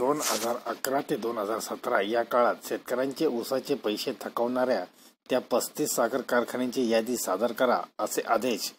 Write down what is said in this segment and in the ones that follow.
दोन हजार अकरा ते दोन हजार सतरा या काळात शेतकऱ्यांचे ऊसाचे पैसे थकवणाऱ्या त्या पस्तीस साखर कारखान्यांची यादी सादर करा असे आदेश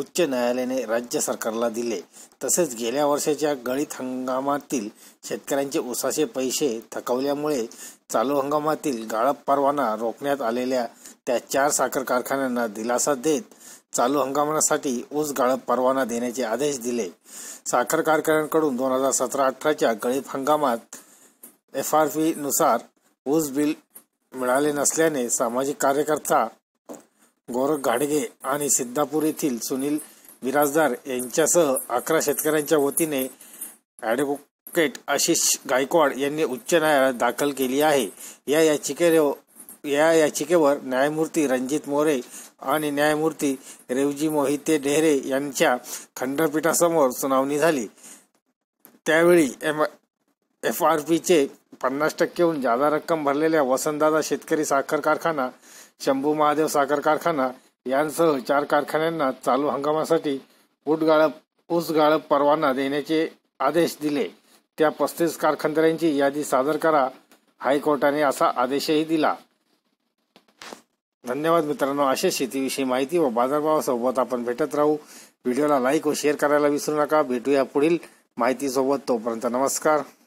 उच्च न्यायालयाने राज्य सरकारला दिले तसेच गेल्या वर्षाच्या गळीत हंगामातील शेतकऱ्यांचे ऊसाचे पैसे थकवल्यामुळे चालू हंगामातील गाळप परवाना रोखण्यात आलेल्या त्या चार साखर कारखान्यांना दिलासा देत चालू हंगामासाठी ऊस गाळप परवाना देण्याचे आदेश दिले साखर कारखान्यांकडून दोन हजार सतरा अठराच्या गळीप हंगामात एफ आर नुसार ऊस बिल मिळाले नसल्याने सामाजिक कार्यकर्ता गोरख घाडगे आणि सिद्धापूर येथील सुनील बिराजदार यांच्यासह अकरा शेतकऱ्यांच्या वतीने ॲडव्होकेट आशिष गायकवाड यांनी उच्च न्यायालयात दाखल केली आहे या याचिकेवर या याचिकेवर न्यायमूर्ती रणजित मोरे आणि न्यायमूर्ती रेवजी मोहिते डेहरे यांच्या खंडपीठासमोर सुनावणी झाली त्यावेळी एम एफ आर पीचे पन्नास टक्केहून जादा रक्कम भरलेल्या वसंतदादा शेतकरी साखर कारखाना शंभू महादेव साखर कारखाना यांसह चार कारखान्यांना चालू हंगामासाठी उटगाळप गाळप ऊस गाळप परवाना देण्याचे आदेश दिले त्या पस्तीस कारखानदारांची यादी सादर करा हायकोर्टाने असा आदेशही दिला धन्यवाद मित्रांनो अशा शेतीविषयी माहिती व बाजारभावासोबत आपण भेटत राहू व्हिडिओला लाईक व शेअर करायला विसरू नका भेटूया पुढील माहितीसोबत तोपर्यंत नमस्कार